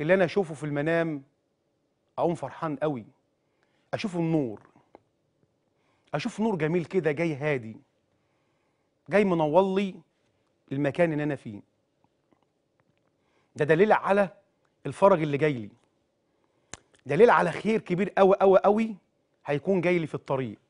اللي انا اشوفه في المنام اقوم فرحان قوي اشوف النور اشوف نور جميل كده جاي هادي جاي منور لي المكان اللي انا فيه ده دليل على الفرج اللي جاي لي دليل على خير كبير قوي قوي قوي هيكون جاي لي في الطريق